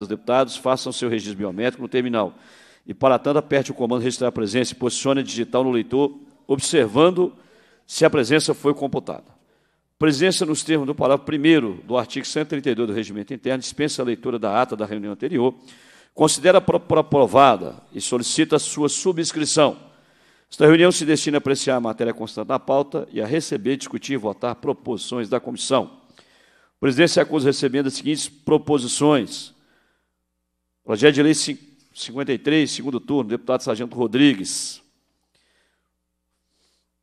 Os deputados, façam seu registro biométrico no terminal. E, para tanto, aperte o comando registrar a presença e posicione a digital no leitor, observando se a presença foi computada. Presença nos termos do parágrafo 1 do artigo 132 do Regimento Interno dispensa a leitura da ata da reunião anterior, considera aprovada e solicita sua subscrição. Esta reunião se destina a apreciar a matéria constante da pauta e a receber, discutir e votar proposições da comissão. A presidência acusa recebendo as seguintes proposições Projeto de lei 53, segundo turno, deputado Sargento Rodrigues.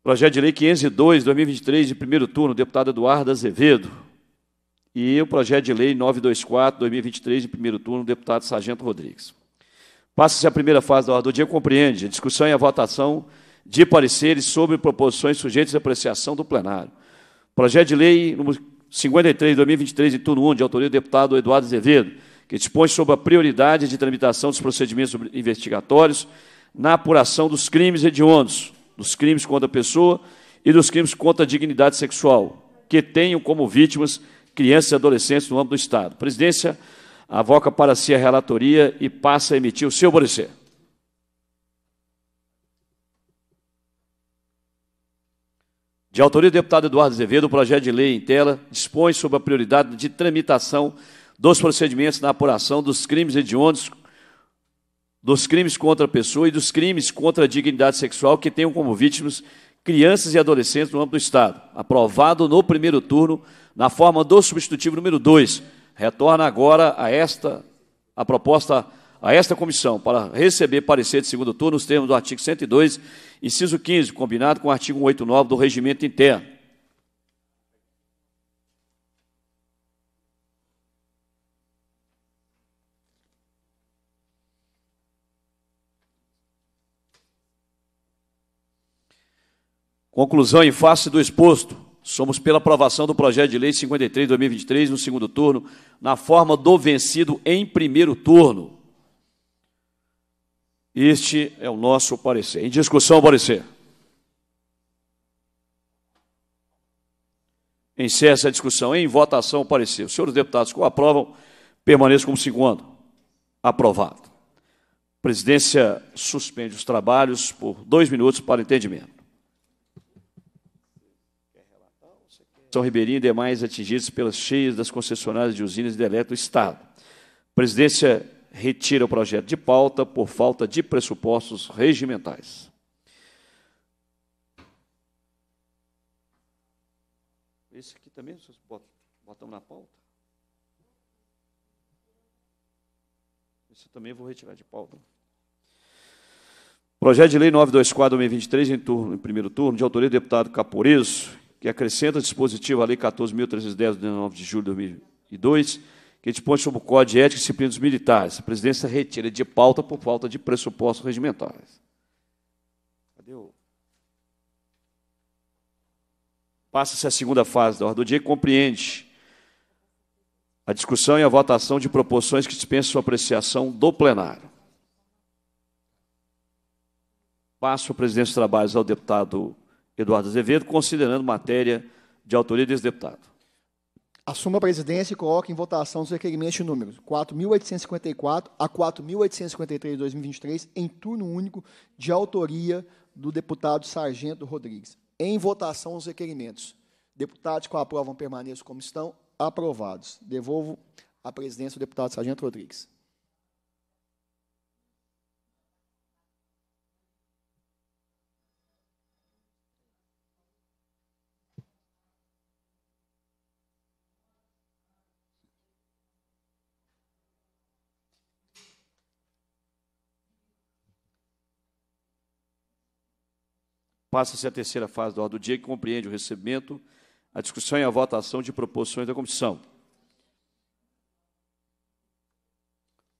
Projeto de lei 502, 2023, de primeiro turno, deputado Eduardo Azevedo. E o projeto de lei 924, 2023, de primeiro turno, deputado Sargento Rodrigues. Passa-se a primeira fase da ordem do dia, compreende a discussão e a votação de pareceres sobre proposições sujeitas à apreciação do plenário. Projeto de lei número 53, 2023, de turno 1, de autoria do deputado Eduardo Azevedo que dispõe sobre a prioridade de tramitação dos procedimentos investigatórios na apuração dos crimes hediondos, dos crimes contra a pessoa e dos crimes contra a dignidade sexual, que tenham como vítimas crianças e adolescentes no âmbito do Estado. presidência avoca para si a relatoria e passa a emitir o seu parecer. De autoria do deputado Eduardo Azevedo, o projeto de lei em tela dispõe sobre a prioridade de tramitação dos procedimentos na apuração dos crimes hediondos, dos crimes contra a pessoa e dos crimes contra a dignidade sexual que tenham como vítimas crianças e adolescentes no âmbito do Estado. Aprovado no primeiro turno, na forma do substitutivo número 2. Retorna agora a esta a proposta a esta comissão para receber parecer de segundo turno nos termos do artigo 102, inciso 15, combinado com o artigo 189 do regimento interno. Conclusão em face do exposto. Somos pela aprovação do projeto de lei 53 de 2023 no segundo turno, na forma do vencido em primeiro turno. Este é o nosso parecer. Em discussão, parecer. Encerra a discussão. Em votação, parecer. Os senhores deputados que o aprovam, permaneçam como segundo. Aprovado. A presidência suspende os trabalhos por dois minutos para entendimento. São Ribeirinho e demais atingidos pelas cheias das concessionárias de usinas de elétrico do Estado. A presidência retira o projeto de pauta por falta de pressupostos regimentais. Esse aqui também, vocês botam na pauta? Esse também eu vou retirar de pauta. Projeto de Lei 924-2023, em, turno, em primeiro turno, de autoria do deputado Caporeso, que acrescenta dispositivo à Lei 14.310, de de julho de 2002, que dispõe sobre o Código de Ética e Disciplina dos Militares. A presidência retira de pauta por falta de pressupostos regimentais. Cadê o... Passa-se a segunda fase da ordem do dia e compreende a discussão e a votação de proporções que dispensam sua apreciação do plenário. Passo a presidência dos trabalhos ao deputado Eduardo Azevedo, considerando matéria de autoria desse deputado. Assuma a presidência e coloque em votação os requerimentos de números 4.854 a 4.853 de 2023, em turno único, de autoria do deputado Sargento Rodrigues. Em votação os requerimentos. Deputados que aprovam permaneçam como estão. Aprovados. Devolvo a presidência ao deputado Sargento Rodrigues. Passa-se a terceira fase da ordem do dia, que compreende o recebimento, a discussão e a votação de proposições da comissão.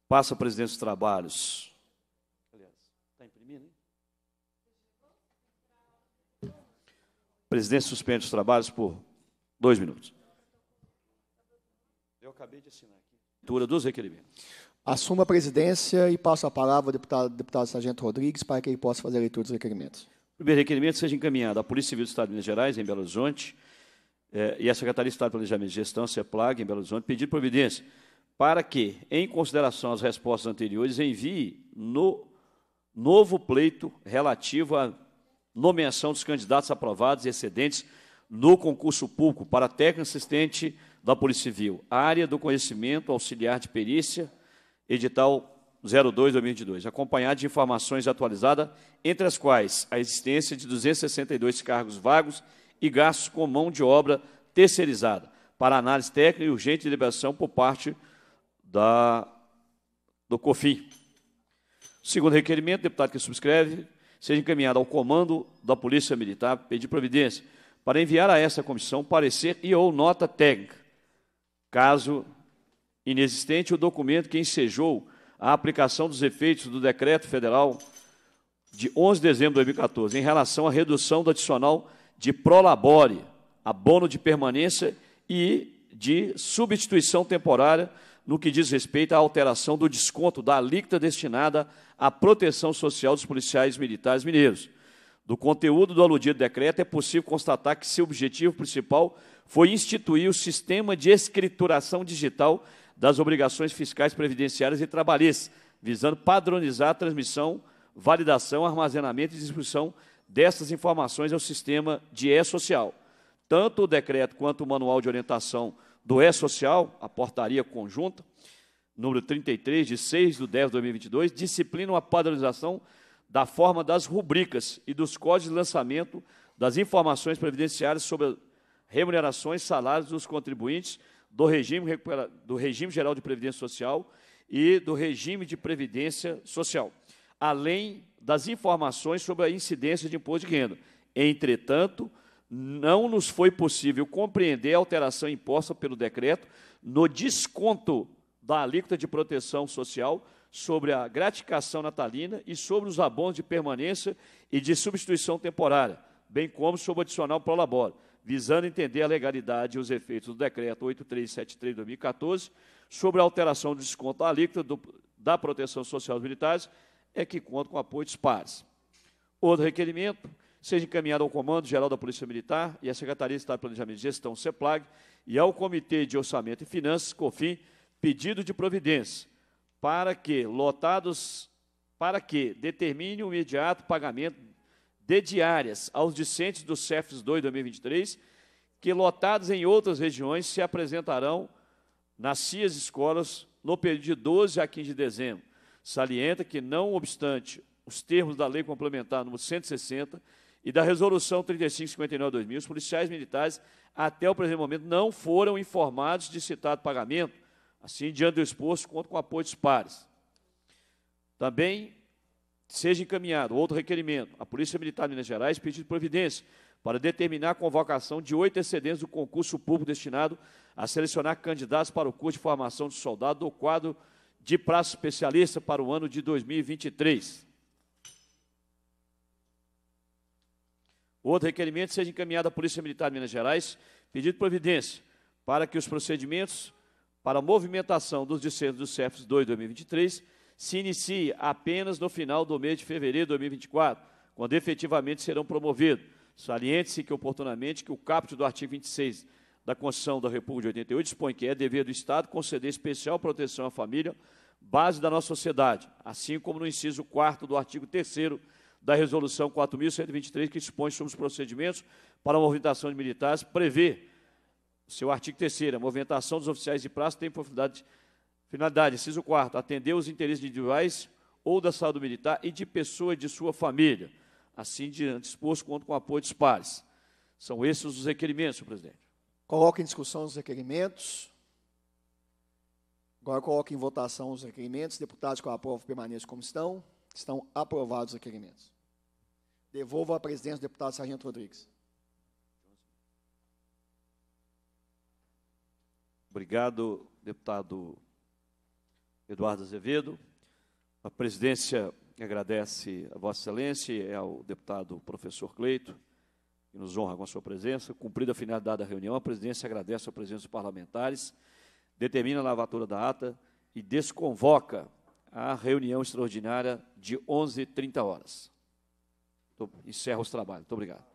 Passa a presidência dos trabalhos. Aliás, está imprimindo, hein? Presidência suspende os trabalhos por dois minutos. Eu acabei de assinar aqui. Leitura dos requerimentos. Assuma a presidência e passo a palavra ao deputado, deputado Sargento Rodrigues para que ele possa fazer a leitura dos requerimentos. Primeiro requerimento é seja encaminhado à Polícia Civil do Estado de Minas Gerais, em Belo Horizonte, eh, e à Secretaria de Estado de Planejamento e Gestão, CEPLAG, em Belo Horizonte, pedir providência para que, em consideração às respostas anteriores, envie no novo pleito relativo à nomeação dos candidatos aprovados e excedentes no concurso público para técnico assistente da Polícia Civil, área do conhecimento auxiliar de perícia, edital 02-2022, acompanhado de informações atualizadas, entre as quais a existência de 262 cargos vagos e gastos com mão de obra terceirizada, para análise técnica e urgente de liberação por parte da, do COFIM. Segundo requerimento, deputado que subscreve, seja encaminhado ao comando da Polícia Militar, pedir providência, para enviar a esta comissão parecer e ou nota técnica, caso inexistente o documento que ensejou a aplicação dos efeitos do decreto federal de 11 de dezembro de 2014 em relação à redução do adicional de prolabore, abono de permanência e de substituição temporária no que diz respeito à alteração do desconto da alíquota destinada à proteção social dos policiais militares mineiros. Do conteúdo do aludido decreto, é possível constatar que seu objetivo principal foi instituir o sistema de escrituração digital das obrigações fiscais, previdenciárias e trabalhistas, visando padronizar a transmissão, validação, armazenamento e distribuição dessas informações ao sistema de E-Social. Tanto o decreto quanto o manual de orientação do E-Social, a portaria conjunta, número 33, de 6 de 10 de 2022, disciplinam a padronização da forma das rubricas e dos códigos de lançamento das informações previdenciárias sobre remunerações, salários dos contribuintes do regime, do regime Geral de Previdência Social e do regime de Previdência Social, além das informações sobre a incidência de imposto de renda. Entretanto, não nos foi possível compreender a alteração imposta pelo decreto no desconto da alíquota de proteção social sobre a gratificação natalina e sobre os abonos de permanência e de substituição temporária bem como sob o adicional prolabora, visando entender a legalidade e os efeitos do decreto 8373/2014 sobre a alteração do desconto da alíquota do, da proteção social dos militares, é que conta com apoio dos pares. Outro requerimento seja encaminhado ao Comando Geral da Polícia Militar e à Secretaria de Estado de Planejamento e Gestão, CEPLAG, e ao Comitê de Orçamento e Finanças, COFIN, pedido de providência para que lotados para que determine o imediato pagamento de diárias aos discentes do CEFES 2 2023, que lotados em outras regiões se apresentarão nas CIAs escolas no período de 12 a 15 de dezembro. Salienta que, não obstante os termos da Lei Complementar nº 160 e da Resolução 3559-2000, os policiais militares, até o presente momento, não foram informados de citado pagamento. Assim, diante do exposto, conto com apoio dos pares. Também seja encaminhado outro requerimento à Polícia Militar de Minas Gerais pedido providência para determinar a convocação de oito excedentes do concurso público destinado a selecionar candidatos para o curso de formação de soldado do quadro de prazo especialista para o ano de 2023. Outro requerimento seja encaminhado à Polícia Militar de Minas Gerais, pedido providência para que os procedimentos para a movimentação dos discentes do CEFS 2 2023 se inicie apenas no final do mês de fevereiro de 2024, quando efetivamente serão promovidos. Saliente-se que, oportunamente, que o caput do artigo 26 da Constituição da República de 88 dispõe que é dever do Estado conceder especial proteção à família, base da nossa sociedade, assim como no inciso 4 do artigo 3 da Resolução 4.123, que dispõe sobre os procedimentos para a movimentação de militares, prevê, seu artigo 3 a movimentação dos oficiais de praça tem possibilidade de Finalidade, inciso quarto, atender os interesses individuais ou da saúde militar e de pessoa de sua família, assim diante exposto, conto com o apoio dos pares. São esses os requerimentos, senhor presidente. Coloque em discussão os requerimentos. Agora coloque em votação os requerimentos. Deputados que aprovo permaneçam como estão. Estão aprovados os requerimentos. Devolvo à presidência o deputado Sargento Rodrigues. Obrigado, deputado Eduardo Azevedo. A presidência agradece a Vossa Excelência e ao deputado professor Cleito, que nos honra com a sua presença. Cumprida a finalidade da reunião, a presidência agradece a presença dos parlamentares, determina a lavatura da ata e desconvoca a reunião extraordinária de 11h30 horas. Então, encerro os trabalhos. Muito obrigado.